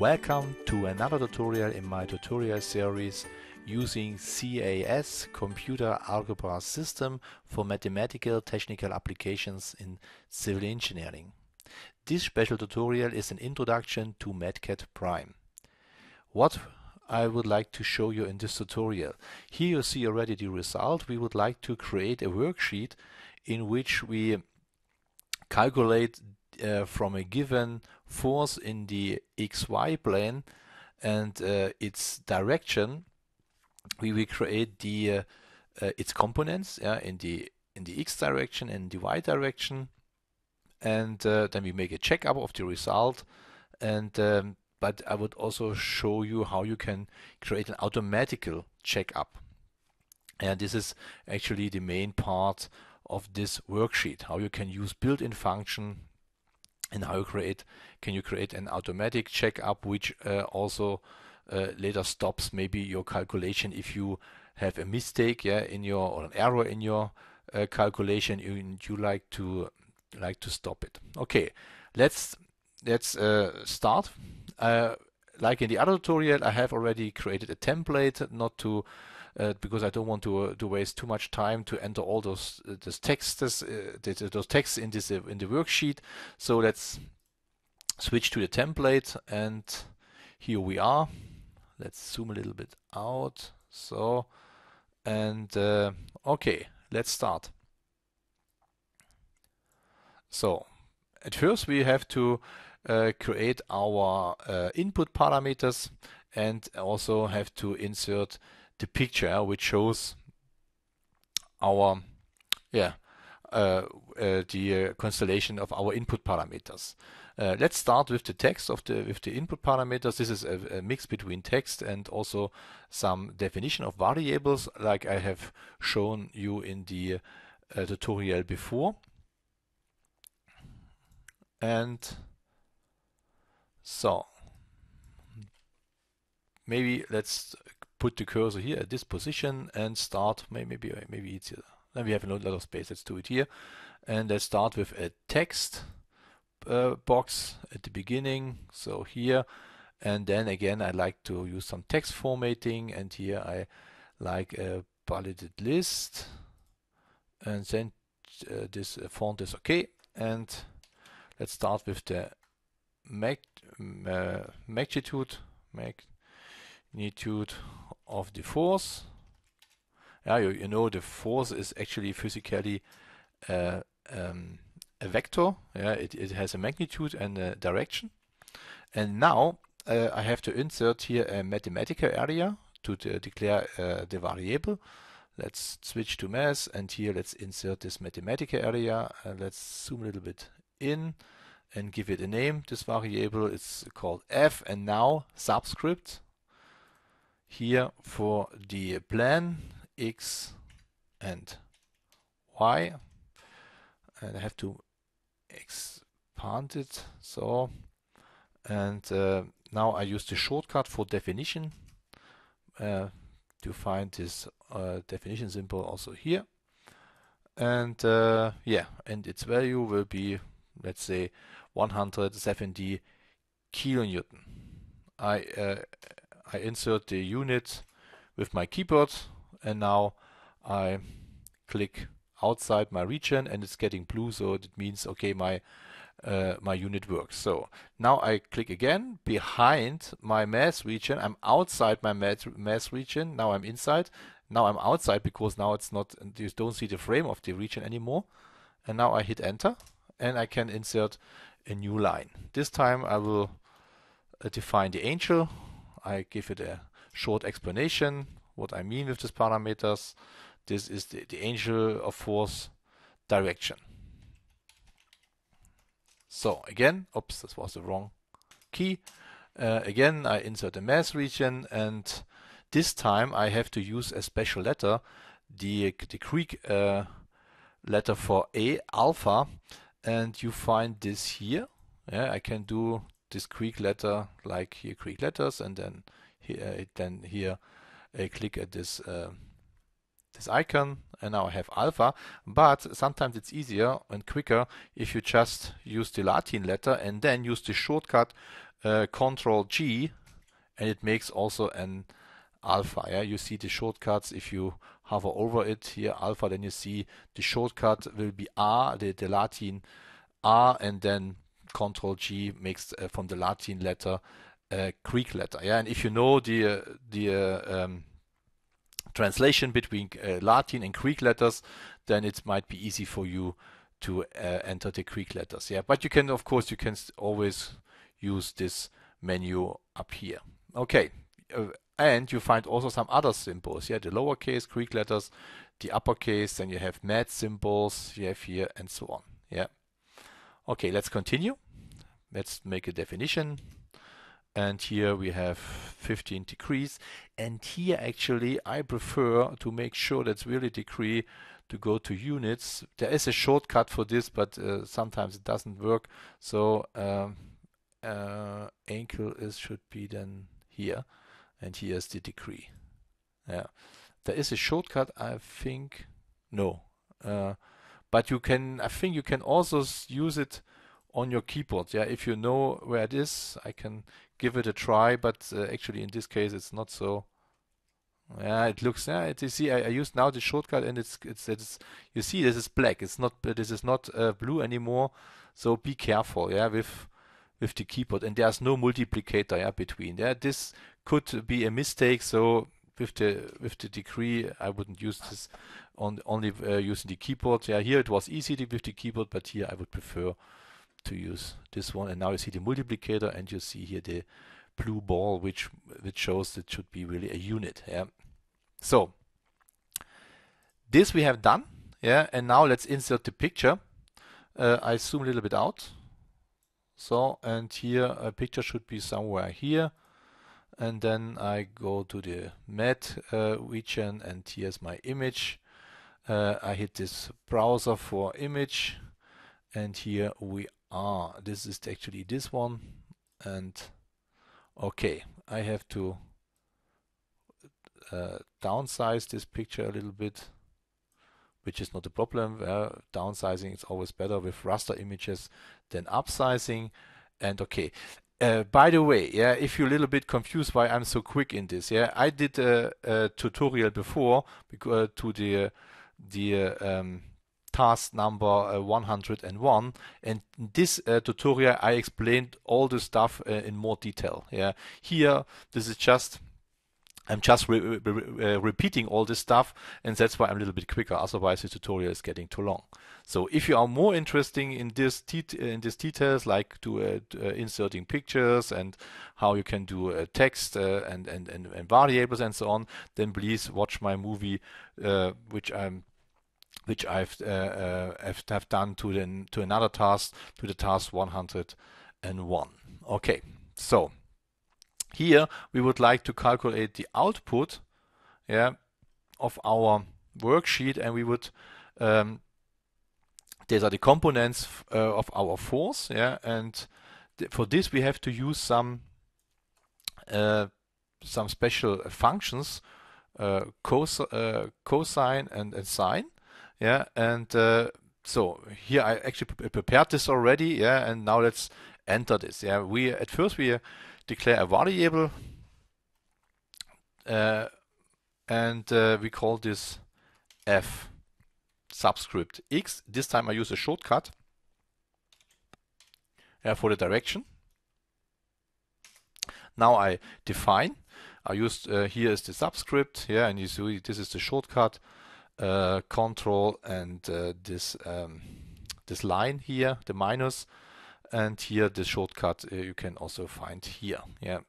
Welcome to another tutorial in my tutorial series using CAS Computer Algebra System for mathematical technical applications in civil engineering. This special tutorial is an introduction to MATCAT Prime. What I would like to show you in this tutorial. Here you see already the result. We would like to create a worksheet in which we calculate uh, from a given force in the xy plane and uh, its direction, we will create the uh, uh, its components yeah, in the in the x direction and the y direction, and uh, then we make a checkup of the result. And um, but I would also show you how you can create an automatical checkup. And this is actually the main part of this worksheet, how you can use built-in function and how you create can you create an automatic checkup which uh, also uh, later stops maybe your calculation if you have a mistake yeah in your or an error in your uh, calculation you, you like to like to stop it okay let's let's uh, start uh, like in the other tutorial I have already created a template not to uh, because I don't want to uh, to waste too much time to enter all those uh, those texts uh, uh, those texts in this uh, in the worksheet. So let's switch to the template, and here we are. Let's zoom a little bit out. So and okay, let's start. So at first we have to uh, create our uh, input parameters and also have to insert the picture which shows our yeah uh, uh, the uh, constellation of our input parameters. Uh, let's start with the text of the with the input parameters. This is a, a, mix between text and also some definition of variables, like I have shown you in the uh, tutorial before. And so maybe let's put the cursor here at this position and start, maybe, uh, maybe it's, Then we have a lot of space, let's do it here. And let's start with a text uh, box at the beginning, so here. And then again, I like to use some text formatting and here I like a bulleted list. And then uh, this uh, font is okay. And let's start with the mag uh, magnitude, magnitude of the force. Yeah, you, you know the force is actually physically uh, um, a vector. Yeah, it, it has a magnitude and a direction. And now uh, I have to insert here a mathematical area to de declare uh, the variable. Let's switch to mass, and here let's insert this mathematical area. Uh, let's zoom a little bit in and give it a name. This variable is called f and now subscript here for the plan x and y and I have to expand it so and uh, now I use the shortcut for definition uh, to find this uh, definition symbol also here and uh, yeah and its value will be let's say 170 kilonewton I uh, I insert the unit with my keyboard and now I click outside my region and it's getting blue so it means okay my uh, my unit works. So now I click again behind my mass region. I'm outside my mass, region. Now I'm inside. Now I'm outside because now it's not, you don't see the frame of the region anymore. And now I hit enter and I can insert a new line. This time I will uh, define the angel I give it a short explanation, what I mean with these parameters. This is the, the angel of force direction. So again, oops, this was the wrong key. Uh, again, I insert the mass region and this time I have to use a special letter, the, the Greek uh, letter for A, alpha, and you find this here. Yeah, I can do this Greek letter like here Greek letters and then here uh, then here I uh, click at this uh, this icon and now I have alpha but sometimes it's easier and quicker if you just use the Latin letter and then use the shortcut uh, control G and it makes also an alpha yeah you see the shortcuts if you hover over it here alpha then you see the shortcut will be R the, the Latin R and then Control G makes uh, from the Latin letter a uh, Greek letter. Yeah, and if you know the uh, the uh, um, translation between Latin and Greek letters, then it might be easy for you to enter the Greek letters. Yeah, but you can of course you can always use this menu up here. Okay, and you find also some other symbols. Yeah, the lowercase Greek letters, the uppercase, then you have math symbols, you have here, and so on. Yeah. Okay, let's continue. Let's make a definition. And here we have 15 degrees. And here actually I prefer to make sure that's really degree to go to units. There is a shortcut for this, but uh, sometimes it doesn't work. So um, uh, ankle is should be then here. And here is the degree. Yeah. There is a shortcut, I think. No. Uh, but you can I think you can also use it on your keyboard yeah if you know where it is I can give it a try but uh, actually in this case it's not so yeah it looks yeah it, you see I, I use now the shortcut and it's, it's it's you see this is black it's not uh, this is not uh, blue anymore so be careful yeah with with the keyboard and there's no multiplicator yeah, between there yeah, this could be a mistake so with the with the degree I wouldn't use this on, only uh, using the keyboard. Yeah, here it was easy with the keyboard, but here I would prefer to use this one. And now you see the multiplicator and you see here the blue ball, which, which shows that should be really a unit. Yeah. So this we have done. Yeah, and now let's insert the picture. Uh, I zoom a little bit out. So, and here a picture should be somewhere here. And then I go to the Mat uh, region and here's my image uh, I hit this browser for image and here we are this is actually this one and okay I have to uh, downsize this picture a little bit which is not a problem uh, downsizing is always better with raster images than upsizing and okay uh, by the way, yeah, if you're a little bit confused why I'm so quick in this, yeah, I did a, a tutorial before because uh, to the uh, the um, task number uh, 101 and in this uh, tutorial I explained all the stuff uh, in more detail yeah here this is just I'm just re re uh, repeating all this stuff and that's why I'm a little bit quicker otherwise the tutorial is getting too long so if you are more interested in this uh, in these details like to, to uh, inserting pictures and how you can do text and, and, and, and variables and so on then please watch my movie which I'm which I've uh, uh, have, have done to the, to another task to the task 101. Okay, so here we would like to calculate the output yeah, of our worksheet and we would um, these are the components uh, of our force yeah and th for this we have to use some uh, some special functions uh, cos uh, cosine and, and sine yeah, and uh, so here I actually prepared this already. Yeah, and now let's enter this. Yeah, we at first we uh, declare a variable, uh, and uh, we call this f subscript x. This time I use a shortcut uh, for the direction. Now I define. I used uh, here is the subscript. Yeah, and you see this is the shortcut. Uh, control and uh, this um, this line here, the minus, and here the shortcut uh, you can also find here. Yeah,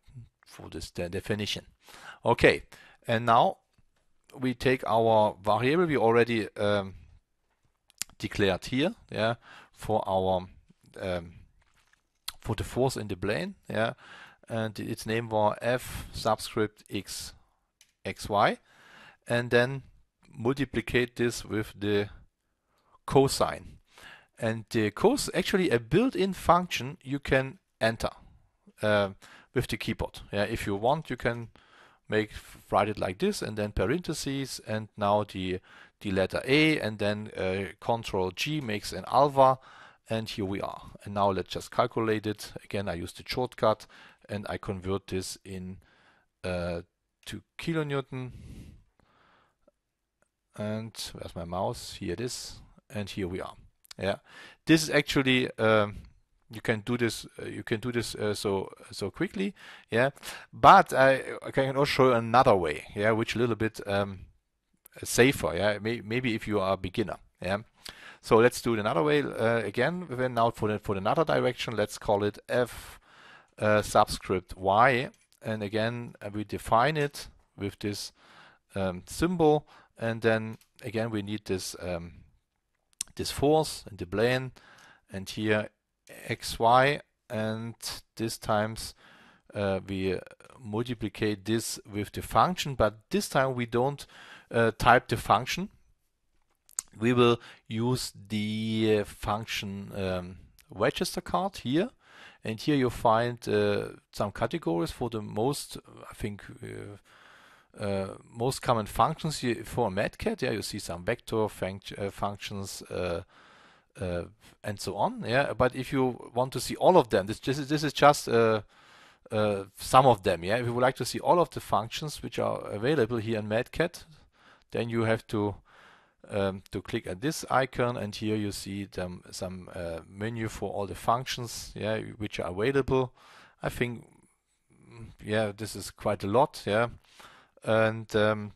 for this de definition. Okay, and now we take our variable we already um, declared here. Yeah, for our um, for the force in the plane. Yeah, and its name was f subscript x xy, and then multiplicate this with the cosine. And the cos actually a built-in function you can enter uh, with the keyboard. Yeah, if you want, you can make write it like this, and then parentheses, and now the the letter A, and then uh, Control G makes an alpha, and here we are. And now let's just calculate it. Again, I use the shortcut, and I convert this in uh, to kilonewton and where's my mouse? Here it is. And here we are. Yeah, this is actually um, you can do this uh, you can do this uh, so so quickly yeah but I, I, can also show another way yeah which a little bit um, safer yeah May, maybe if you are a beginner yeah so let's do it another way uh, again then now for the, for another direction let's call it f uh, subscript y and again we define it with this um, symbol and then again, we need this, um, this force in the plane and here xy and this times uh, we uh, multiply this with the function, but this time we don't uh, type the function. We will use the uh, function um, register card here. And here you find uh, some categories for the most, I think, uh, uh, most common functions for Metcat. Yeah, you see some vector funct uh, functions uh, uh, and so on. Yeah, but if you want to see all of them, this this is just uh, uh, some of them. Yeah, if you would like to see all of the functions which are available here in Metcat, then you have to um, to click at this icon and here you see them, some menu for all the functions yeah which are available I think mm, yeah this is quite a lot yeah and um,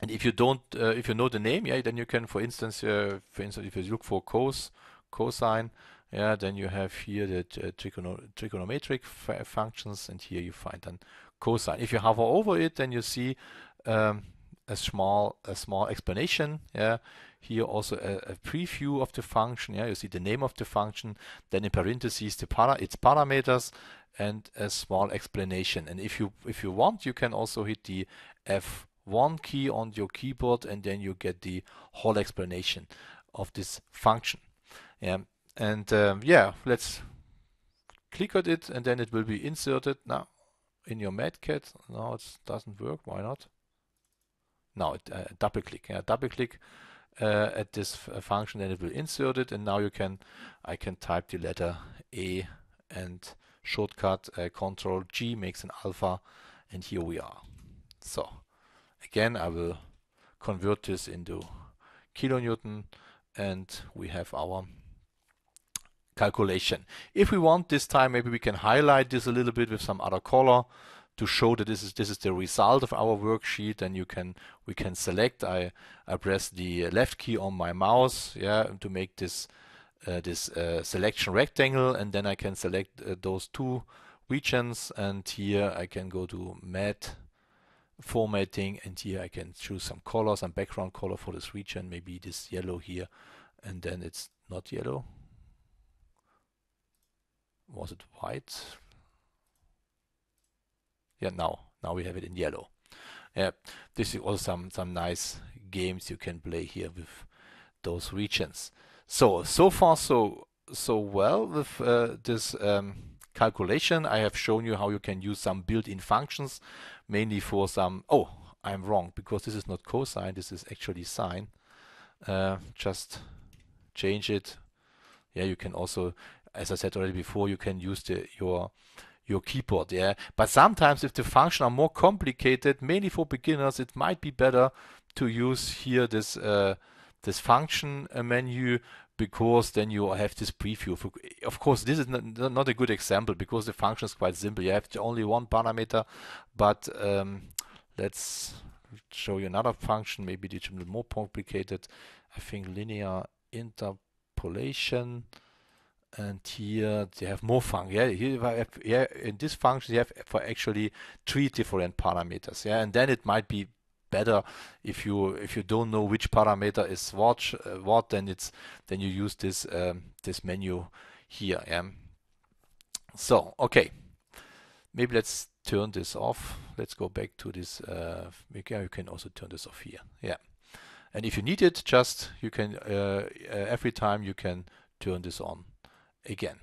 and if you don't uh, if you know the name yeah then you can for instance uh, for instance if you look for cos cosine yeah then you have here the uh, trigono trigonometric functions and here you find then cosine if you hover over it then you see um, a small a small explanation yeah here also a, a, preview of the function. Yeah, you see the name of the function, then in parentheses the para its parameters and a small explanation. And if you if you want, you can also hit the F1 key on your keyboard, and then you get the whole explanation of this function. Yeah, and um, yeah, let's click on it, and then it will be inserted now in your Medcat. Now it doesn't work. Why not? Now uh, double click. Yeah, double click uh, at this uh, function and it will insert it and now you can I can type the letter A and shortcut uh, control G makes an alpha and here we are so again I will convert this into kilonewton and we have our calculation if we want this time maybe we can highlight this a little bit with some other color to show that this is this is the result of our worksheet then you can we can select I, I press the left key on my mouse yeah to make this uh, this uh, selection rectangle and then I can select uh, those two regions and here I can go to matte formatting and here I can choose some colors some background color for this region maybe this yellow here and then it's not yellow was it white yeah, now, now we have it in yellow. Yeah, this is also some, some nice games you can play here with those regions. So, so far so, so well with uh, this um, calculation. I have shown you how you can use some built-in functions, mainly for some, oh, I'm wrong, because this is not cosine, this is actually sine. Uh, just change it. Yeah, you can also, as I said already before, you can use the, your your keyboard, yeah. But sometimes if the function are more complicated, mainly for beginners, it might be better to use here this uh, this function uh, menu because then you have this preview. Of course, this is not a good example because the function is quite simple. You have only one parameter, but um, let's show you another function, maybe a little more complicated. I think linear interpolation and here they have more fun, Yeah, here I have, yeah, in this function you have for actually three different parameters. Yeah, and then it might be better if you if you don't know which parameter is what uh, what then it's then you use this um, this menu here. Yeah. So okay, maybe let's turn this off. Let's go back to this. Uh, you can, you can also turn this off here. Yeah. And if you need it, just you can uh, uh every time you can turn this on again.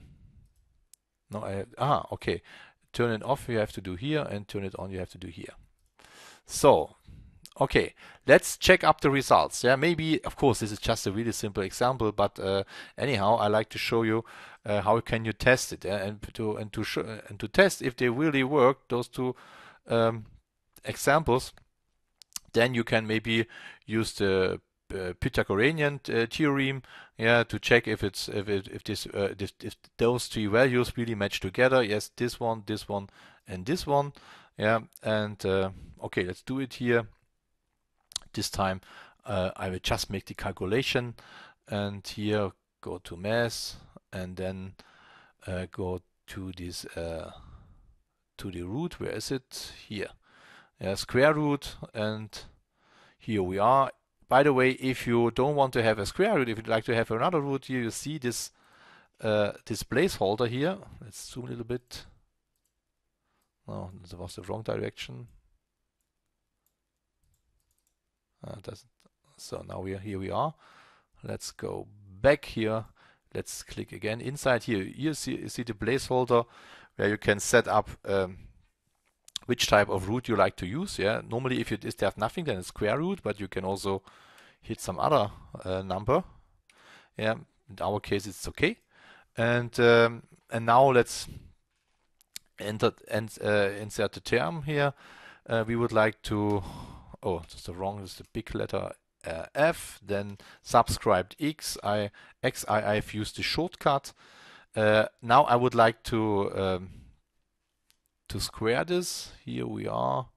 No, I, ah, okay. Turn it off you have to do here and turn it on you have to do here. So, okay, let's check up the results. Yeah, maybe, of course, this is just a really simple example, but uh, anyhow, I like to show you uh, how can you test it uh, and to and to show and to test if they really work. Those two um, examples, then you can maybe use the uh, Pythagorean uh, theorem, yeah, to check if it's if it, if this uh, if, if those three values really match together. Yes, this one, this one, and this one. Yeah, and uh, okay, let's do it here. This time, uh, I will just make the calculation, and here go to mass, and then go to this to the root. Where is it? Here, yeah, square root, and here we are by the way, if you don't want to have a square root, if you'd like to have another root here, you see this uh, this placeholder here. Let's zoom a little bit. No, that was the wrong direction. Uh, so now we are here. We are. Let's go back here. Let's click again inside here. You see, you see the placeholder where you can set up um, which type of root you like to use. Yeah, normally if you just have nothing, then it's square root, but you can also hit some other uh, number. Yeah, in our case it's okay. And um, and now let's enter and uh, insert the term here. Uh, we would like to oh, that's the wrong. It's the big letter uh, F. Then subscribed X. I X I I've used the shortcut. Uh, now I would like to um, to square this, here we are.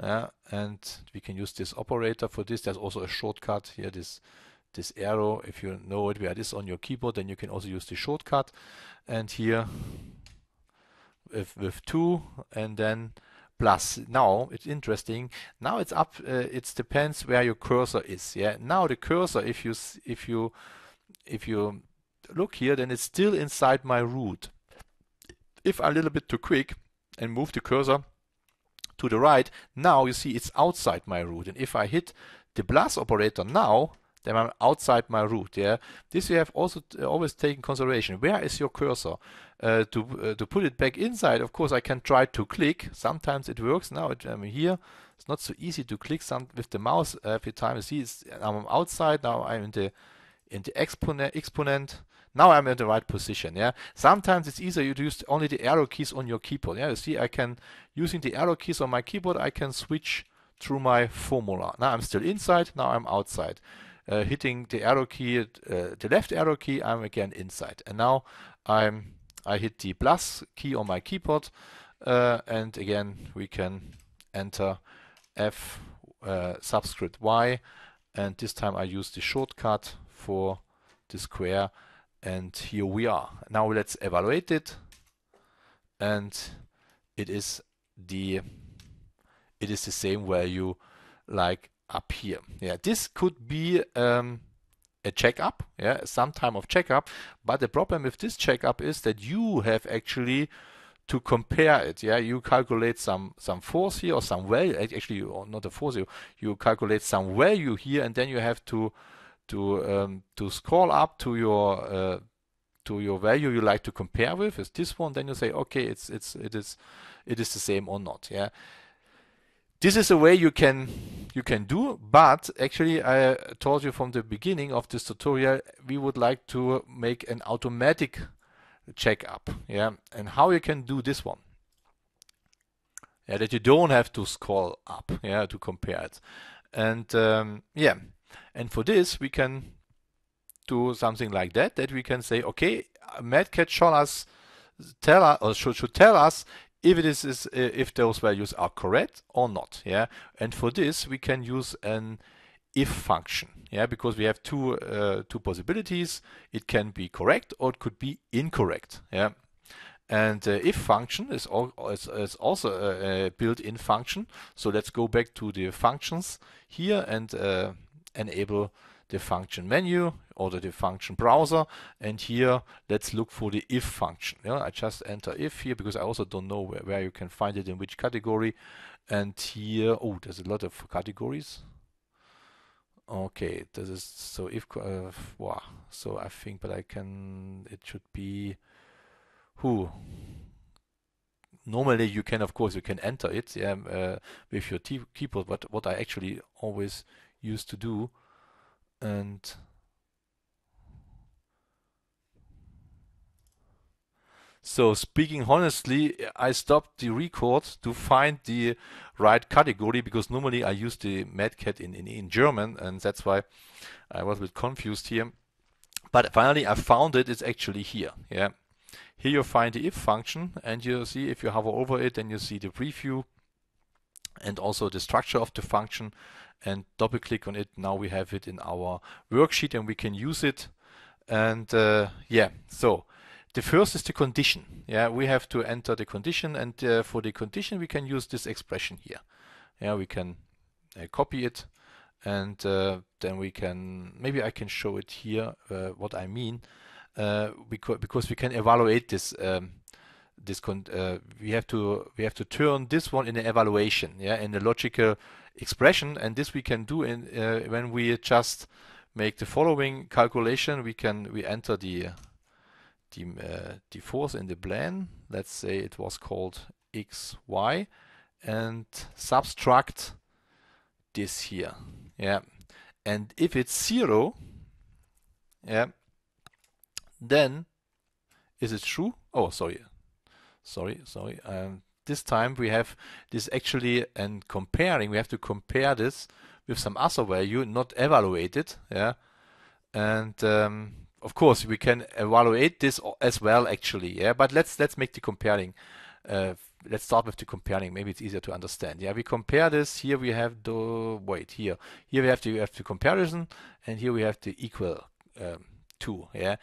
Yeah, and we can use this operator for this. There's also a shortcut here, this this arrow. If you know it where it is on your keyboard, then you can also use the shortcut. And here with, with 2 and then plus. Now it's interesting. Now it's up. Uh, it depends where your cursor is. Yeah. Now the cursor, if you if you if you look here, then it's still inside my root. If I'm a little bit too quick and move the cursor to the right, now you see it's outside my root. And if I hit the plus operator now, then I'm outside my root. Yeah, this you have also uh, always taken consideration. Where is your cursor? Uh, to uh, to put it back inside, of course, I can try to click. Sometimes it works. Now it, I'm here. It's not so easy to click some with the mouse every time. You see, it's, I'm outside now. I'm in the in the exponent exponent. Now I'm in the right position. Yeah. Sometimes it's easier to use only the arrow keys on your keyboard. Yeah. You see, I can using the arrow keys on my keyboard, I can switch through my formula. Now I'm still inside. Now I'm outside. Uh, hitting the arrow key, uh, the left arrow key, I'm again inside. And now I'm I hit the plus key on my keyboard, uh, and again we can enter F uh, subscript Y, and this time I use the shortcut for the square and here we are. Now let's evaluate it and it is the it is the same value like up here. Yeah, this could be um, a checkup, yeah, some time of checkup. But the problem with this checkup is that you have actually to compare it. Yeah, you calculate some some force here or some value. Actually, or not a force. You you calculate some value here, and then you have to to um, to scroll up to your uh, to your value you like to compare with is this one then you say okay it's it's it is it is the same or not yeah this is a way you can you can do but actually i told you from the beginning of this tutorial we would like to make an automatic checkup yeah and how you can do this one yeah that you don't have to scroll up yeah to compare it and um, yeah and for this, we can do something like that, that we can say, okay, Medcat should us tell us, or should, should tell us if it is, is uh, if those values are correct or not. Yeah. And for this, we can use an if function yeah because we have two uh, two possibilities it can be correct or it could be incorrect yeah and the uh, if function is, is, is also a, uh, a built-in function so let's go back to the functions here and uh, enable the function menu or the, function browser. And here, let's look for the if function. Yeah, I just enter if here because I also don't know where, where you can find it in which category. And here, oh, there's a lot of categories. Okay, this is so if uh, wow. So I think, but I can. It should be who normally you can of course you can enter it yeah, uh, with your keyboard but what I actually always used to do and so speaking honestly I stopped the record to find the right category because normally I use the MedCat in, in, in German and that's why I was a bit confused here but finally I found it it's actually here yeah here you find the if function and you see if you hover over it then you see the preview and also the structure of the function and double click on it. Now we have it in our worksheet and we can use it. And uh, yeah, so the first is the condition. Yeah, we have to enter the condition and uh, for the condition we can use this expression here. Yeah, we can uh, copy it and uh, then we can, maybe I can show it here uh, what I mean uh, because, because we can evaluate this um, this con we have to we have to turn this one in the evaluation yeah in the logical expression. And this we can do in uh, when we just make the following calculation. We can we enter the the, uh, the force in the plane. Let's say it was called x y, and subtract this here. Yeah, and if it's zero, yeah, then is it true? Oh, sorry, sorry, sorry. and this time we have this actually and comparing, we have to compare this with some other value, not evaluate it. Yeah. And um, of course we can evaluate this as well actually. Yeah. But let's, let's make the comparing. Uh, let's start with the comparing. Maybe it's easier to understand. Yeah. We compare this here. We have the, wait here, here we have to have the comparison and here we have the equal um, two. Yeah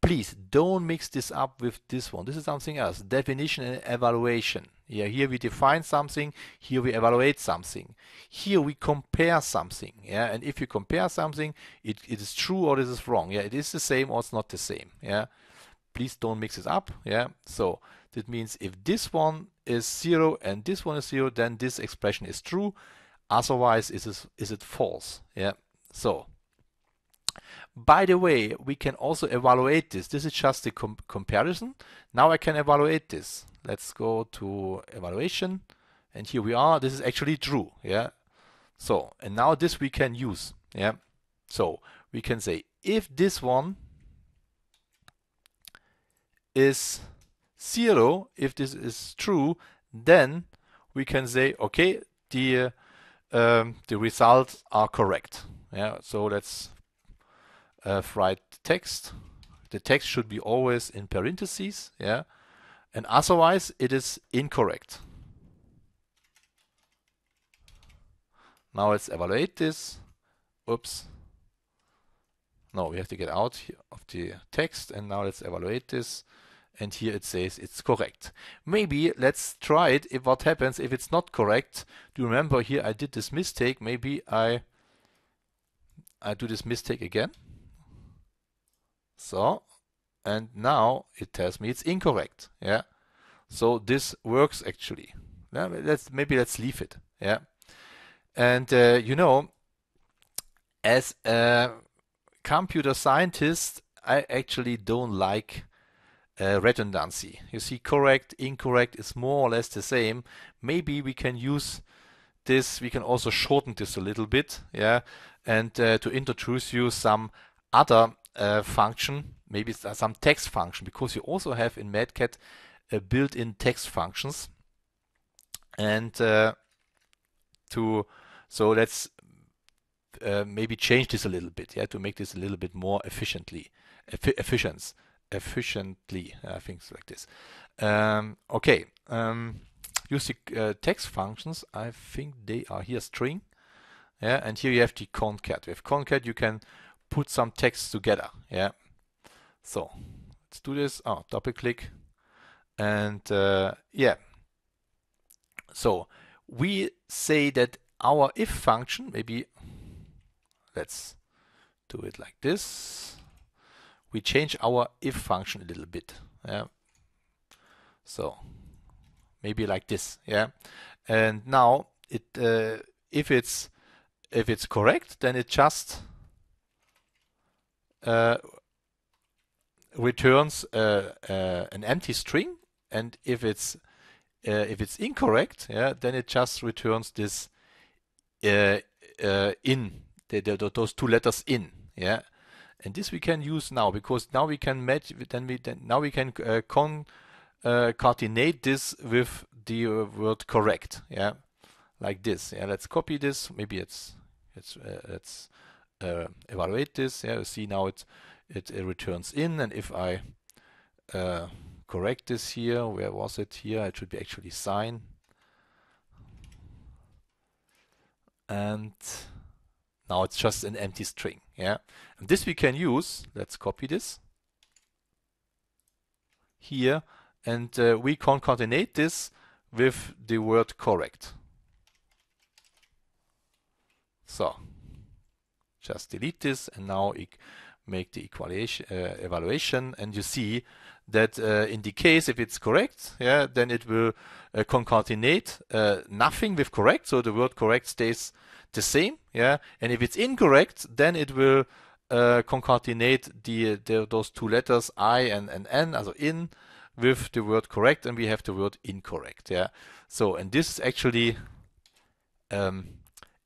please don't mix this up with this one. This is something else. Definition and evaluation. Yeah, here we define something, here we evaluate something. Here we compare something, yeah, and if you compare something, it, it is true or it is wrong. Yeah, it is the same or it's not the same. Yeah, please don't mix it up. Yeah, so that means if this one is zero and this one is zero, then this expression is true. Otherwise, is it, is it false? Yeah, so by the way, we can also evaluate this. This is just a com comparison. Now I can evaluate this. Let's go to evaluation. And here we are. This is actually true. Yeah. So, and now this we can use. Yeah. So we can say if this one is zero, if this is true, then we can say, okay, the, uh, um, the results are correct. Yeah. So let's of uh, write text. The text should be always in parentheses, yeah, and otherwise it is incorrect. Now let's evaluate this. Oops. No, we have to get out of the text and now let's evaluate this. And here it says it's correct. Maybe let's try it if what happens if it's not correct. Do you remember here I did this mistake? Maybe I I do this mistake again. So, and now it tells me it's incorrect. Yeah. So this works actually. Yeah, let's maybe let's leave it. Yeah. And uh, you know, as a computer scientist, I actually don't like uh, redundancy. You see, correct, incorrect is more or less the same. Maybe we can use this. We can also shorten this a little bit. Yeah. And uh, to introduce you some other uh, function, maybe uh, some text function, because you also have in Madcat a uh, built-in text functions. And to so let's maybe change this a little bit, yeah, to make this a little bit more efficiently, eff efficiently, uh, things like this. Um, okay, um, use the text functions. I think they are here string. Yeah, and here you have the concat. With concat, you can put some text together. Yeah. So let's do this. Oh, double click. And uh, yeah. So we say that our if function, maybe let's do it like this. We change our if function a little bit. Yeah. So maybe like this. Yeah. And now it uh, if it's if it's correct, then it just uh, returns uh, uh, an empty string, and if it's if it's incorrect, yeah, then it just returns this in the, the, those two letters in, yeah. And this we can use now because now we can match. Then we then now we can uh, coordinate this with the uh, word correct yeah like this yeah let's copy this maybe it's it's uh, it's uh, evaluate this. Yeah, you see now it, it, it returns in, and if I uh, correct this here, where was it here? It should be actually sine. And now it's just an empty string. Yeah, and this we can use. Let's copy this here, and uh, we concatenate this with the word correct. So just delete this and now make the uh, evaluation and you see that uh, in the case if it's correct yeah then it will uh, concatenate uh, nothing with correct so the word correct stays the same yeah and if it's incorrect then it will uh, concatenate the, the, those two letters i and, and n also in with the word correct and we have the word incorrect yeah so and this is actually um,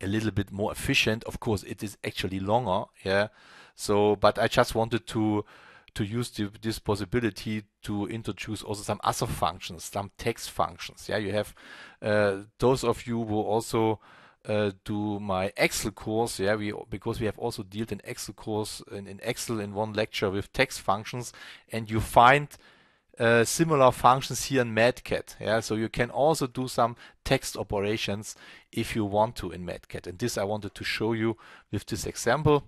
a little bit more efficient. Of course, it is actually longer. Yeah. So, but I just wanted to to use the, this possibility to introduce also some other functions, some text functions. Yeah, you have uh, those of you who also uh, do my Excel course. Yeah, we because we have also dealt in Excel course in, in Excel in one lecture with text functions, and you find uh, similar functions here in MadCat. Yeah, so you can also do some text operations if you want to in MadCat. And this I wanted to show you with this example.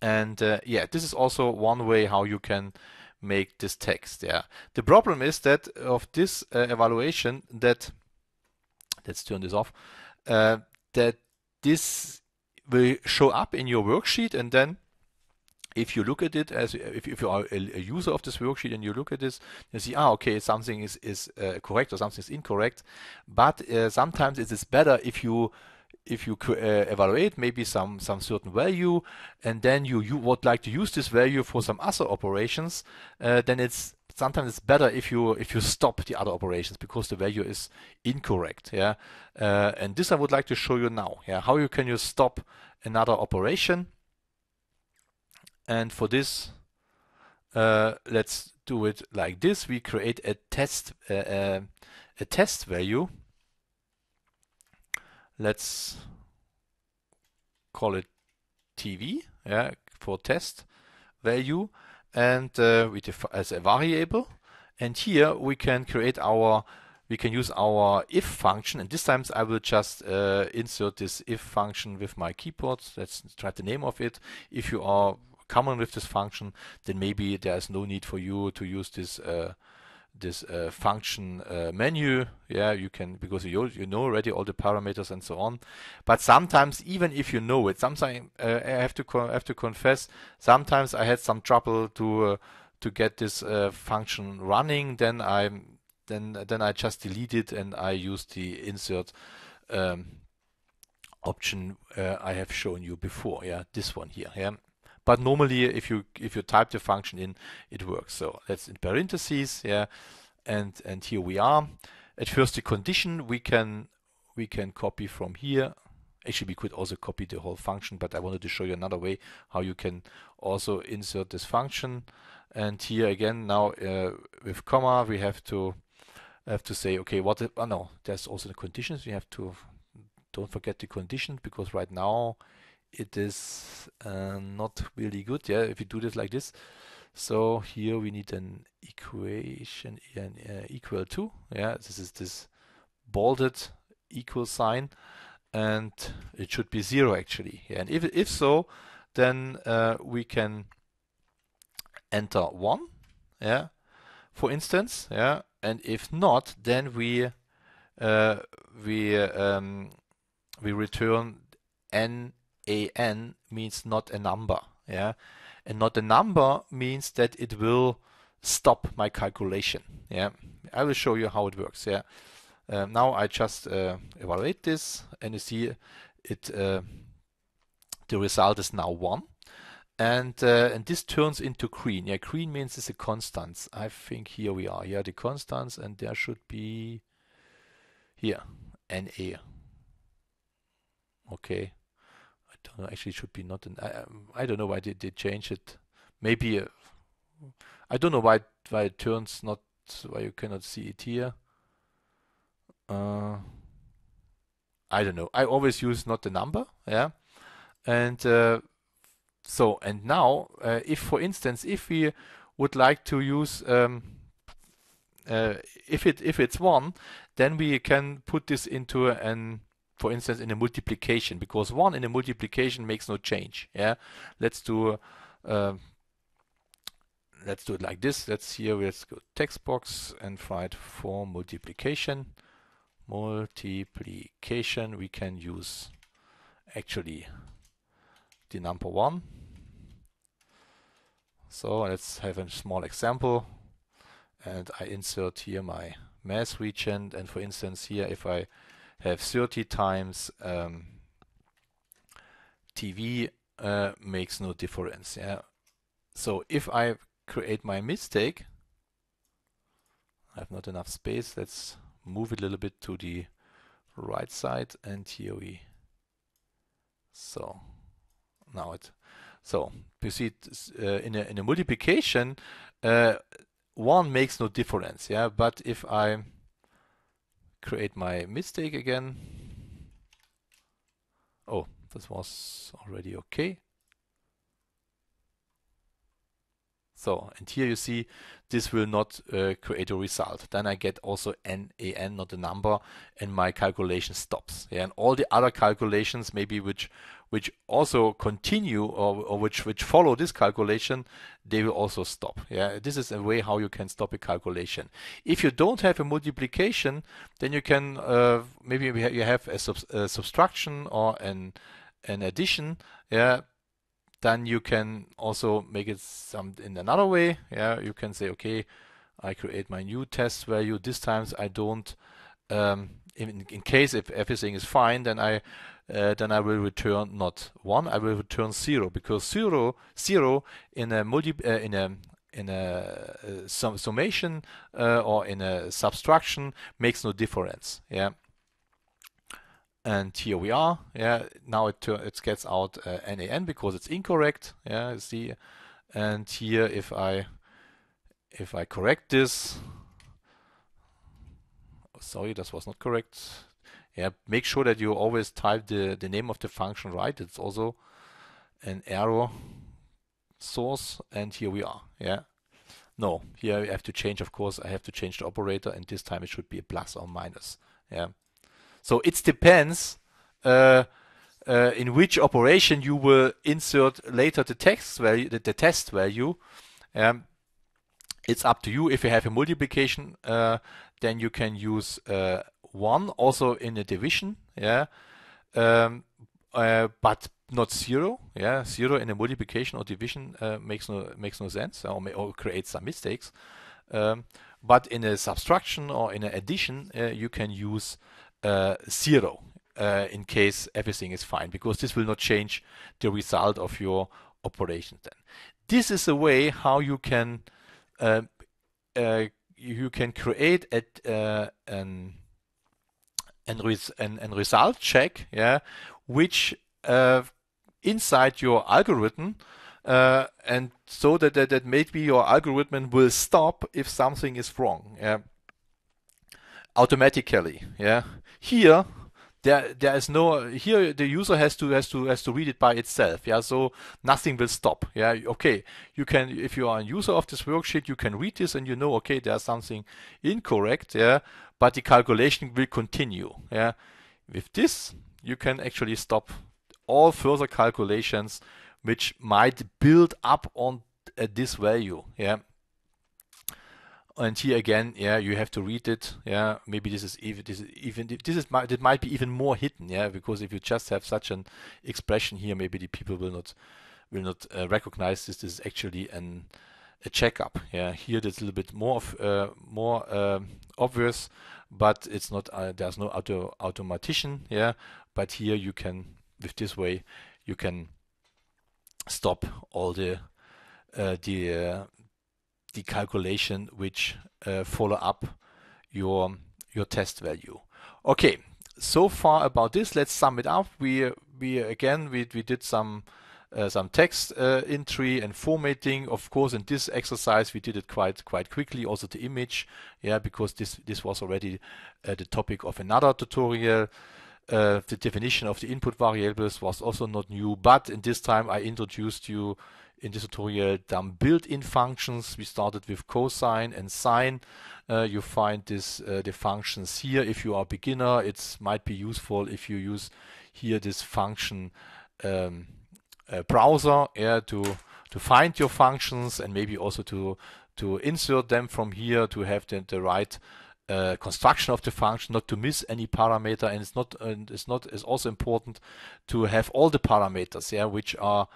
And uh, yeah, this is also one way how you can make this text. Yeah, the problem is that of this uh, evaluation that let's turn this off uh, that this will show up in your worksheet and then if you look at it as if, if you are a, a, user of this worksheet and you look at this you see ah okay something is is uh, correct or something is incorrect but uh, sometimes it is better if you if you uh, evaluate maybe some some certain value and then you you would like to use this value for some other operations uh, then it's sometimes it's better if you if you stop the other operations because the value is incorrect yeah uh, and this i would like to show you now yeah how you can you stop another operation and for this, uh, let's do it like this. We create a test uh, uh a test value. Let's call it TV yeah, for test value and uh, we as a variable. And here we can create our we can use our if function and this time I will just uh, insert this if function with my keyboard let's try the name of it if you are common with this function, then maybe there's no need for you to use this uh, this uh, function uh, menu yeah you can because you you know already all the parameters and so on but sometimes even if you know it sometimes uh, i have to have to confess sometimes i had some trouble to uh, to get this uh, function running then i then then i just delete it and i use the insert um, option i have shown you before yeah this one here yeah but normally if you if you type the function in, it works. So that's in parentheses, yeah, and and here we are. At first, the condition we can we can copy from here. Actually, we could also copy the whole function, but I wanted to show you another way how you can also insert this function. And here again, now uh, with comma, we have to have to say, okay, what? If, oh no, there's also the conditions. We have to don't forget the condition because right now it is uh, not really good yeah if you do this like this so here we need an equation an, uh, equal to yeah this is this bolded equal sign and it should be zero actually yeah, and if, if so then uh, we can enter one yeah for instance yeah and if not then we uh, we uh, um, we return n an means not a number. Yeah. And not a number means that it will stop my calculation. Yeah. I will show you how it works. Yeah. Uh, now I just uh, evaluate this and you see it uh, the result is now 1 and uh, and this turns into green yeah green means it's a constant I think here we are yeah the constants and there should be here NA okay don't uh, know. Actually, should be not an. I, um, I don't know why they, they changed it. Maybe I uh, I don't know why why it turns not why you cannot see it here. Uh, I don't know. I always use not the number. Yeah, and uh, so and now uh, if for instance if we would like to use um, uh, if it if it's one, then we can put this into an for instance, in a multiplication, because one in a multiplication makes no change. Yeah, let's do uh, let's do it like this. Let's here let's go text box and write for multiplication. Multiplication we can use actually the number one. So let's have a small example and I insert here my mass region and for instance here if I have 30 times um, TV uh, makes no difference. Yeah. So if I create my mistake, I have not enough space. Let's move it a little bit to the right side and here we. So now it. So you see, uh, in a in a multiplication, uh, one makes no difference. Yeah, but if I create my mistake again. Oh, this was already okay. So, and here you see this will not uh, create a result. Then I get also NAN, not a number, and my calculation stops. Yeah, and all the other calculations maybe which which also continue or, or which which follow this calculation, they will also stop. Yeah, this is a way how you can stop a calculation. If you don't have a multiplication, then you can uh, maybe you have a, sub a subtraction or an an addition. Yeah, then you can also make it some in another way. Yeah, you can say, okay, I create my new test value. This time I don't. Um, in, in, case if everything is fine, then I uh, then I will return not one. I will return zero because zero zero in a multi uh, in a in a uh, sum, summation uh, or in a subtraction makes no difference. Yeah and here we are. Yeah, now it uh, it gets out uh, NaN because it's incorrect. Yeah, see, and here if I if I correct this, oh, sorry, this was not correct. Yeah, make sure that you always type the the name of the function right. It's also an error source, and here we are. Yeah. No, here I have to change, of course, I have to change the operator, and this time it should be a plus or minus. Yeah. So it depends uh, uh, in which operation you will insert later the text value, the, the test value. Um, it's up to you. If you have a multiplication, uh, then you can use uh, one also in a division. Yeah. Um, uh, but not zero. Yeah, zero in a multiplication or division uh, makes no makes no sense or, may, or creates some mistakes. Um, but in a subtraction or in an addition, uh, you can use uh, zero uh, in case everything is fine, because this will not change the result of your operations then. This is a way how you can uh, you can create a, an and, res and, result check, yeah, which uh, inside your algorithm, uh, and so that, that, that maybe your algorithm will stop if something is wrong. Yeah automatically. Yeah. Here, there there is no here the user has to has to has to read it by itself yeah so nothing will stop yeah okay you can if you are a user of this worksheet you can read this and you know okay there's something incorrect yeah but the calculation will continue yeah with this you can actually stop all further calculations which might build up on uh, this value yeah and here again yeah you have to read it yeah maybe this is even this is even this is might it might be even more hidden yeah because if you just have such an expression here maybe the people will not will not uh, recognize this, this is actually an a checkup yeah here that's a little bit more of, uh, more uh, obvious but it's not uh, there's no auto automatician yeah but here you can with this way you can stop all the uh, the uh, the calculation which uh, follow up your your test value. Okay, so far about this. Let's sum it up. We we again we we did some uh, some text uh, entry and formatting. Of course, in this exercise we did it quite quite quickly. Also the image, yeah, because this this was already uh, the topic of another tutorial. Uh, the definition of the input variables was also not new, but in this time I introduced you in this tutorial some built-in functions. We started with cosine and sine. Uh, you find this uh, the functions here. If you are a beginner, it might be useful if you use here this function um, uh, browser yeah, to to find your functions and maybe also to to insert them from here to have the, the right uh, construction of the function, not to miss any parameter, and it's not and it's not it's also important to have all the parameters, yeah, which are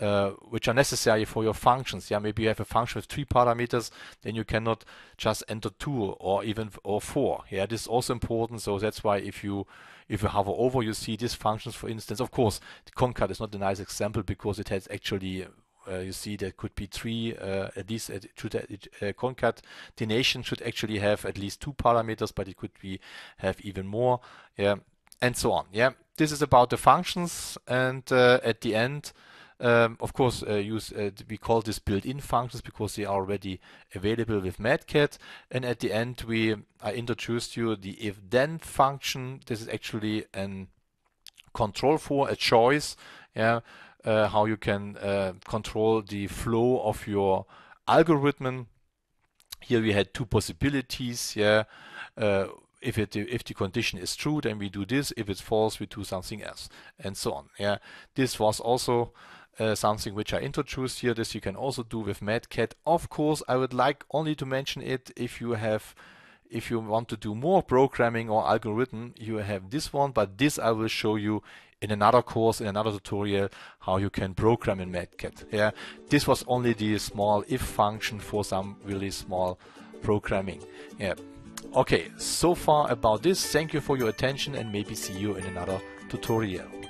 uh, which are necessary for your functions. Yeah, maybe you have a function with three parameters, then you cannot just enter two or even or four. Yeah, this is also important. So that's why if you if you hover over, you see these functions. For instance, of course, the concat is not a nice example because it has actually uh, you see there could be three uh, at least it should uh, uh nation should actually have at least two parameters but it could be have even more yeah and so on yeah this is about the functions and uh, at the end um, of course, uh, use uh, we call this built-in functions because they are already available with Madcat. And at the end, we I introduced you the if-then function. This is actually an control for a choice. Yeah, uh, how you can uh, control the flow of your algorithm. Here we had two possibilities. Yeah. Uh, if it if the condition is true, then we do this. If it's false, we do something else, and so on. Yeah, this was also uh, something which I introduced here. This you can also do with Medcat. Of course, I would like only to mention it if you have if you want to do more programming or algorithm, you have this one, but this I will show you in another course, in another tutorial, how you can program in Medcat. Yeah, this was only the small if function for some really small programming. Yeah. Okay, so far about this. Thank you for your attention and maybe see you in another tutorial.